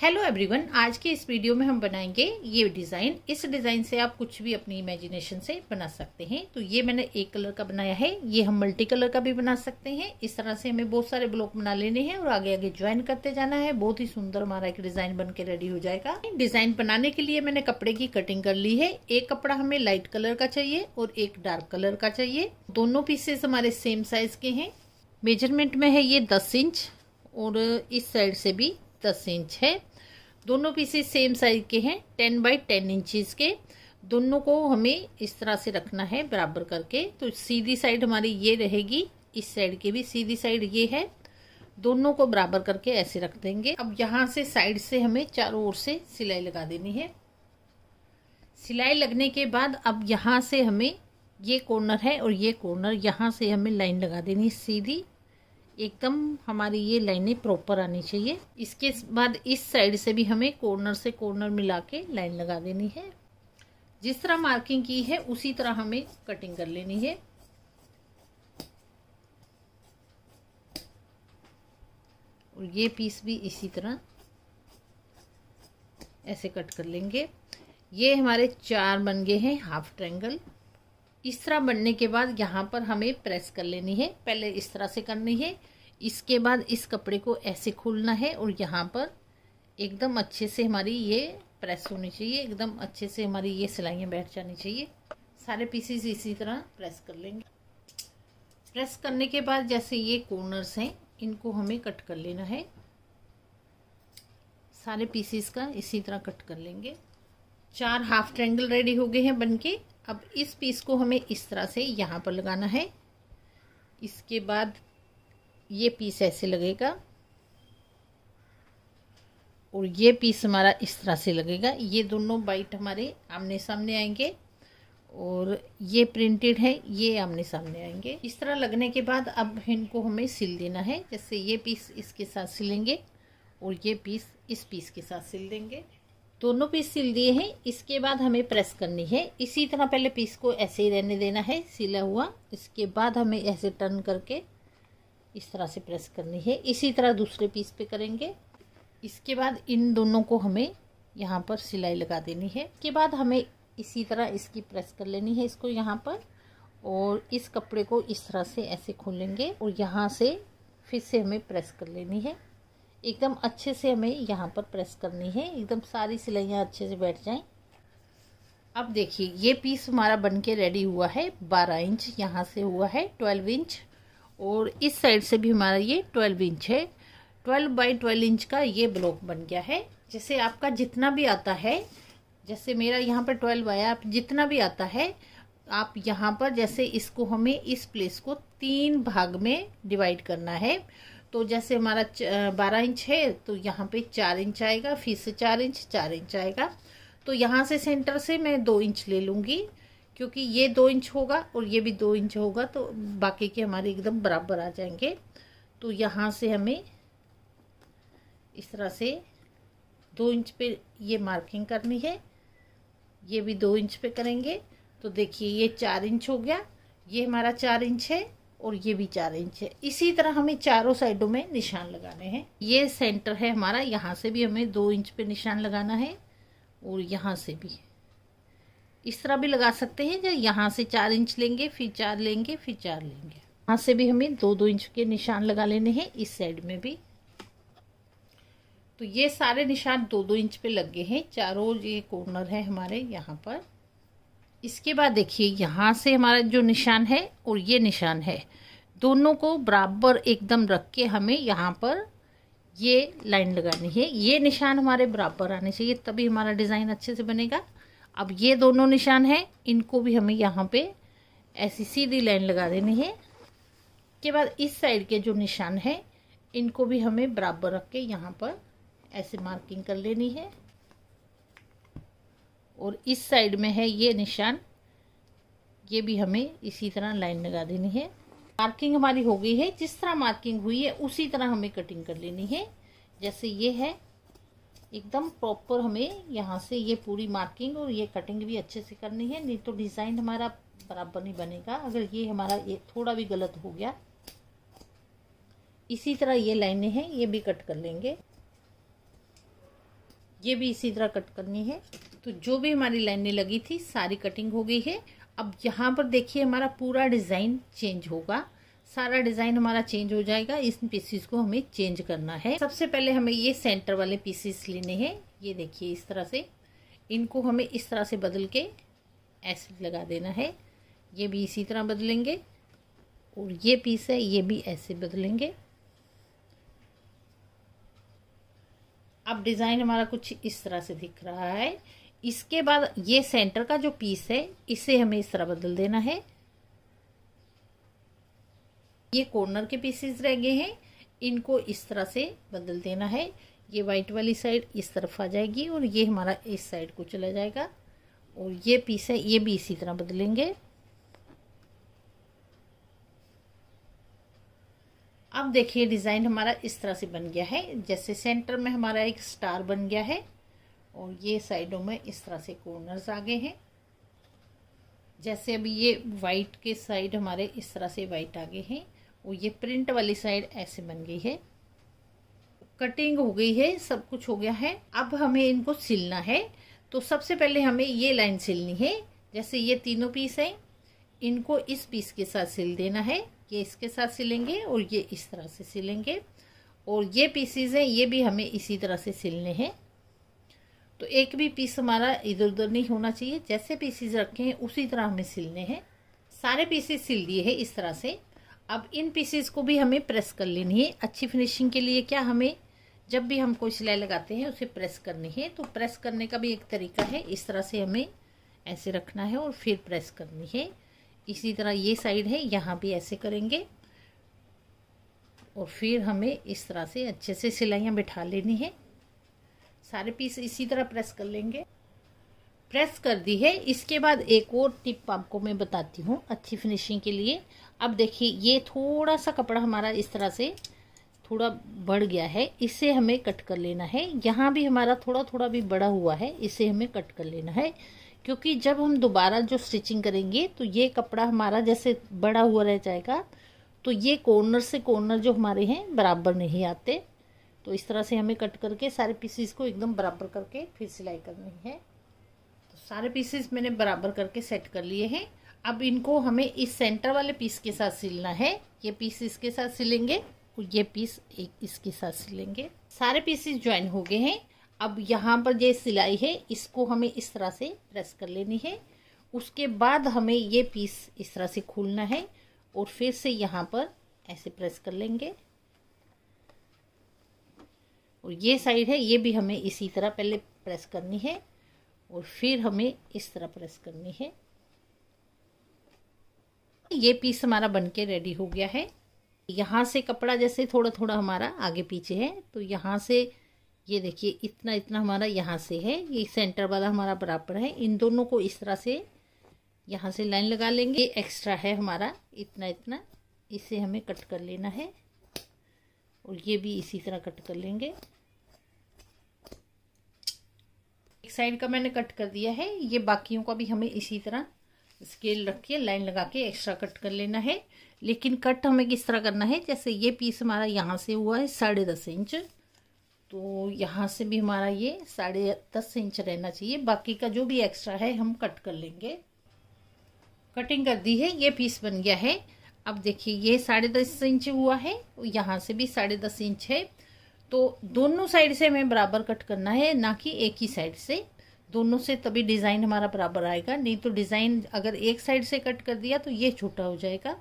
hello everyone आज के इस वीडियो में हम बनाएंगे ये डिज़ाइन इस डिज़ाइन से आप कुछ भी अपनी इमेजिनेशन से बना सकते हैं तो ये मैंने एक कलर का बनाया है ये हम मल्टी कलर का भी बना सकते हैं इस तरह से हमें बहुत सारे ब्लॉक बना लेने हैं और आगे आगे ज्वाइन करते जाना है बहुत ही सुंदर हमारा एक डिज़ाइन बन के रेडी हो जाएगा डिज़ाइन बनाने के लिए मैंने कपड़े की कटिंग कर ली है एक कपड़ा हमें लाइट कलर का चाहिए और एक डार्क कलर का चाहिए दोनों पीसेस हमारे सेम साइज के हैं मेजरमेंट में है ये दस इंच और इस साइड से भी दस इंच है दोनों पीसेस सेम साइज के हैं टेन बाई टेन इंच के दोनों को हमें इस तरह से रखना है बराबर करके तो सीधी साइड हमारी ये रहेगी इस साइड की भी सीधी साइड ये है दोनों को बराबर करके ऐसे रख देंगे अब यहाँ से साइड से हमें चारों ओर से सिलाई लगा देनी है सिलाई लगने के बाद अब यहाँ से हमें ये कॉर्नर है और ये कॉर्नर यहाँ से हमें लाइन लगा देनी है सीधी एकदम हमारी ये लाइनें प्रॉपर आनी चाहिए इसके बाद इस साइड से भी हमें कॉर्नर से कॉर्नर मिला के लाइन लगा देनी है जिस तरह मार्किंग की है उसी तरह हमें कटिंग कर लेनी है और ये पीस भी इसी तरह ऐसे कट कर लेंगे ये हमारे चार बन गए हैं हाफ ट्रैंगल इस तरह बनने के बाद यहाँ पर हमें प्रेस कर लेनी है पहले इस तरह से करनी है इसके बाद इस कपड़े को ऐसे खोलना है और यहाँ पर एकदम अच्छे से हमारी ये प्रेस होनी चाहिए एकदम अच्छे से हमारी ये सिलाइयाँ बैठ जानी चाहिए सारे पीसीस इसी तरह प्रेस कर लेंगे प्रेस करने के बाद जैसे ये कॉर्नर्स हैं इनको हमें कट कर लेना है सारे पीसीस का इसी तरह कट कर लेंगे चार हाफ ट्रैंगल रेडी हो गए हैं बनके अब इस पीस को हमें इस तरह से यहाँ पर लगाना है इसके बाद ये पीस ऐसे लगेगा और ये पीस हमारा इस तरह से लगेगा ये दोनों बाइट हमारे आमने सामने आएंगे और ये प्रिंटेड है ये आमने सामने आएंगे इस तरह लगने के बाद अब इनको हमें सिल देना है जैसे ये पीस इसके साथ सिलेंगे और ये पीस इस पीस के साथ सिल देंगे दोनों पीस सिल दिए हैं इसके बाद हमें प्रेस करनी है इसी तरह पहले पीस को ऐसे ही रहने देना है सिला हुआ इसके बाद हमें ऐसे टर्न करके इस तरह से प्रेस करनी है इसी तरह दूसरे पीस पे करेंगे इसके बाद इन दोनों को हमें यहाँ पर सिलाई लगा देनी है इसके बाद हमें इसी तरह इसकी प्रेस कर लेनी है इसको यहाँ पर और इस कपड़े को इस तरह से ऐसे खोलेंगे और यहाँ से फिर से हमें प्रेस कर लेनी है एकदम अच्छे से हमें यहाँ पर प्रेस करनी है एकदम सारी सिलाइयाँ अच्छे से बैठ जाएं अब देखिए ये पीस हमारा बन के रेडी हुआ है बारह इंच यहाँ से हुआ है ट्वेल्व इंच और इस साइड से भी हमारा ये ट्वेल्व इंच है ट्वेल्व बाई ट्वेल्व इंच का ये ब्लॉक बन गया है जैसे आपका जितना भी आता है जैसे मेरा यहाँ पर ट्वेल्व आया आप जितना भी आता है आप यहाँ पर जैसे इसको हमें इस प्लेस को तीन भाग में डिवाइड करना है तो जैसे हमारा बारह इंच है तो यहाँ पे चार इंच आएगा फिर से चार इंच चार इंच आएगा तो यहाँ से सेंटर से मैं दो इंच ले लूँगी क्योंकि ये दो इंच होगा और ये भी दो इंच होगा तो बाकी के हमारे एकदम बराबर आ जाएंगे तो यहाँ से हमें इस तरह से दो इंच पे ये मार्किंग करनी है ये भी दो इंच पे करेंगे तो देखिए ये चार इंच हो गया ये हमारा चार इंच है और ये भी चार इंच है इसी तरह हमें चारों साइडों में निशान लगाने हैं ये सेंटर है हमारा यहाँ से भी हमें दो इंच पे निशान लगाना है और यहाँ से भी इस तरह भी लगा सकते हैं जब यहाँ से चार इंच लेंगे फिर चार लेंगे फिर चार लेंगे यहाँ से भी हमें दो दो इंच के निशान लगा लेने हैं इस साइड में भी तो ये सारे निशान दो दो इंच पे लग गए हैं चारों ये कॉर्नर है हमारे यहाँ पर इसके बाद देखिए यहाँ से हमारा जो निशान है और ये निशान है दोनों को बराबर एकदम रख के हमें यहाँ पर ये लाइन लगानी है ये निशान हमारे बराबर आने चाहिए तभी हमारा डिज़ाइन अच्छे से बनेगा अब ये दोनों निशान हैं इनको भी हमें यहाँ पे ऐसी सीधी लाइन लगा देनी है के बाद इस साइड के जो निशान हैं इनको भी हमें बराबर रख के यहाँ पर ऐसे मार्किंग कर लेनी है और इस साइड में है ये निशान ये भी हमें इसी तरह लाइन लगा देनी है मार्किंग हमारी हो गई है जिस तरह मार्किंग हुई है उसी तरह हमें कटिंग कर लेनी है जैसे ये है एकदम प्रॉपर हमें यहाँ से ये पूरी मार्किंग और ये कटिंग भी अच्छे से करनी है नहीं तो डिज़ाइन हमारा बराबर नहीं बनेगा अगर ये हमारा ये थोड़ा भी गलत हो गया इसी तरह ये लाइनें हैं ये भी कट कर लेंगे ये भी इसी तरह कट करनी है तो जो भी हमारी लाइनें लगी थी सारी कटिंग हो गई है अब यहाँ पर देखिए हमारा पूरा डिज़ाइन चेंज होगा सारा डिज़ाइन हमारा चेंज हो जाएगा इस पीसीस को हमें चेंज करना है सबसे पहले हमें ये सेंटर वाले पीसीस लेने हैं ये देखिए इस तरह से इनको हमें इस तरह से बदल के ऐसे लगा देना है ये भी इसी तरह बदलेंगे और ये पीस है ये भी ऐसे बदलेंगे अब डिज़ाइन हमारा कुछ इस तरह से दिख रहा है इसके बाद ये सेंटर का जो पीस है इसे हमें इस तरह बदल देना है ये कॉर्नर के पीसेस रह गए हैं इनको इस तरह से बदल देना है ये वाइट वाली साइड इस तरफ आ जाएगी और ये हमारा इस साइड को चला जाएगा और ये पीस है ये भी इसी तरह बदलेंगे अब देखिए डिज़ाइन हमारा इस तरह से बन गया है जैसे सेंटर में हमारा एक स्टार बन गया है और ये साइडों में इस तरह से कॉर्नर्स आ गए हैं जैसे अभी ये वाइट के साइड हमारे इस तरह से वाइट आ गए हैं और ये प्रिंट वाली साइड ऐसे बन गई है कटिंग हो गई है सब कुछ हो गया है अब हमें इनको सिलना है तो सबसे पहले हमें ये लाइन सिलनी है जैसे ये तीनों पीस हैं इनको इस पीस के साथ सिल देना है ये इसके साथ सिलेंगे और ये इस तरह से सिलेंगे और ये पीसीज हैं ये भी हमें इसी तरह से सिलने हैं तो एक भी पीस हमारा इधर उधर नहीं होना चाहिए जैसे पीसीज रखे हैं उसी तरह हमें सिलने हैं सारे पीसेस सिल दिए हैं इस तरह से अब इन पीसेस को भी हमें प्रेस कर लेनी है अच्छी फिनिशिंग के लिए क्या हमें जब भी हम कोई सिलाई लगाते हैं उसे प्रेस करनी है तो प्रेस करने का भी एक तरीका है इस तरह से हमें ऐसे रखना है और फिर प्रेस करनी है इसी तरह ये साइड है यहाँ भी ऐसे करेंगे और फिर हमें इस तरह से अच्छे से सिलाइयाँ बिठा लेनी है सारे पीस इसी तरह प्रेस कर लेंगे प्रेस कर दी है इसके बाद एक और टिप आपको मैं बताती हूँ अच्छी फिनिशिंग के लिए अब देखिए ये थोड़ा सा कपड़ा हमारा इस तरह से थोड़ा बढ़ गया है इसे हमें कट कर लेना है यहाँ भी हमारा थोड़ा थोड़ा भी बड़ा हुआ है इसे हमें कट कर लेना है क्योंकि जब हम दोबारा जो स्टिचिंग करेंगे तो ये कपड़ा हमारा जैसे बड़ा हुआ रह जाएगा तो ये कॉर्नर से कॉर्नर जो हमारे हैं बराबर नहीं आते तो इस तरह से हमें कट करके सारे पीसेस को एकदम बराबर करके फिर सिलाई करनी है तो सारे पीसेस मैंने बराबर करके सेट कर लिए हैं अब इनको हमें इस सेंटर वाले पीस के साथ सिलना है ये पीस इसके साथ सिलेंगे और ये पीस एक इसके साथ सिलेंगे सारे पीसेस ज्वाइन हो गए हैं अब यहाँ पर जो सिलाई है इसको हमें इस तरह से प्रेस कर लेनी है उसके बाद हमें ये पीस इस तरह से खोलना है और फिर से यहाँ पर ऐसे प्रेस कर लेंगे और ये साइड है ये भी हमें इसी तरह पहले प्रेस करनी है और फिर हमें इस तरह प्रेस करनी है ये पीस हमारा बनके रेडी हो गया है यहाँ से कपड़ा जैसे थोड़ा थोड़ा हमारा आगे पीछे है तो यहाँ से ये देखिए इतना इतना हमारा यहाँ से है ये सेंटर वाला हमारा बराबर है इन दोनों को इस तरह से यहाँ से लाइन लगा लेंगे एक्स्ट्रा है हमारा इतना इतना इसे हमें कट कर लेना है और ये भी इसी तरह कट कर लेंगे एक साइड का मैंने कट कर दिया है ये बाकियों का भी हमें इसी तरह स्केल रख के लाइन लगा के एक्स्ट्रा कट कर लेना है लेकिन कट हमें किस तरह करना है जैसे ये पीस हमारा यहाँ से हुआ है साढ़े दस इंच तो यहाँ से भी हमारा ये साढ़े दस इंच रहना चाहिए बाकी का जो भी एक्स्ट्रा है हम कट कर लेंगे कटिंग कर दी है ये पीस बन गया है अब देखिए ये साढ़े दस इंच हुआ है यहाँ से भी साढ़े दस इंच है तो दोनों साइड से हमें बराबर कट करना है ना कि एक ही साइड से दोनों से तभी डिज़ाइन हमारा बराबर आएगा नहीं तो डिज़ाइन अगर एक साइड से कट कर दिया तो ये छोटा हो जाएगा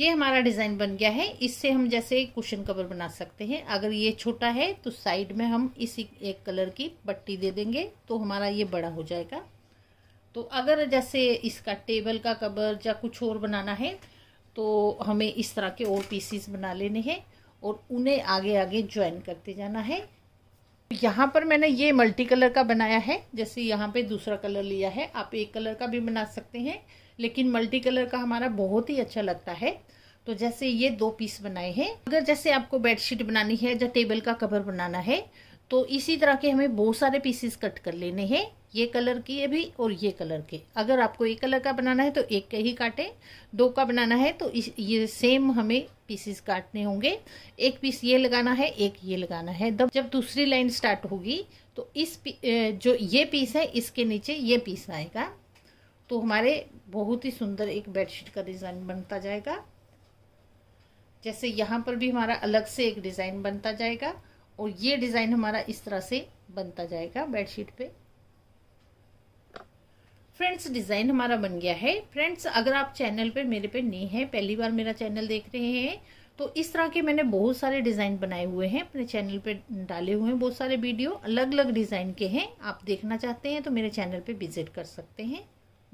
ये हमारा डिज़ाइन बन गया है इससे हम जैसे कुशन कवर बना सकते हैं अगर ये छोटा है तो साइड में हम इसी एक कलर की पट्टी दे देंगे तो हमारा ये बड़ा हो जाएगा तो अगर जैसे इसका टेबल का कवर या कुछ और बनाना है तो हमें इस तरह के और पीसीस बना लेने हैं और उन्हें आगे आगे ज्वाइन करते जाना है यहाँ पर मैंने ये मल्टी कलर का बनाया है जैसे यहाँ पे दूसरा कलर लिया है आप एक कलर का भी बना सकते हैं लेकिन मल्टी कलर का हमारा बहुत ही अच्छा लगता है तो जैसे ये दो पीस बनाए हैं अगर जैसे आपको बेडशीट बनानी है या टेबल का कवर बनाना है तो इसी तरह के हमें बहुत सारे पीसेस कट कर लेने हैं ये कलर की है भी और ये कलर के अगर आपको एक कलर का बनाना है तो एक का ही काटें दो का बनाना है तो इस ये सेम हमें पीसेस काटने होंगे एक पीस ये लगाना है एक ये लगाना है जब दूसरी लाइन स्टार्ट होगी तो इस जो ये पीस है इसके नीचे ये पीस आएगा तो हमारे बहुत ही सुंदर एक बेडशीट का डिज़ाइन बनता जाएगा जैसे यहाँ पर भी हमारा अलग से एक डिज़ाइन बनता जाएगा और ये डिज़ाइन हमारा इस तरह से बनता जाएगा बेडशीट पे फ्रेंड्स डिज़ाइन हमारा बन गया है फ्रेंड्स अगर आप चैनल पे मेरे पे नए हैं पहली बार मेरा चैनल देख रहे हैं तो इस तरह के मैंने बहुत सारे डिज़ाइन बनाए हुए हैं अपने चैनल पे डाले हुए हैं बहुत सारे वीडियो अलग अलग डिज़ाइन के हैं आप देखना चाहते हैं तो मेरे चैनल पे विजिट कर सकते हैं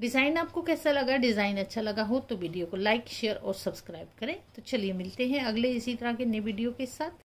डिज़ाइन आपको कैसा लगा डिज़ाइन अच्छा लगा हो तो वीडियो को लाइक शेयर और सब्सक्राइब करें तो चलिए मिलते हैं अगले इसी तरह के नए वीडियो के साथ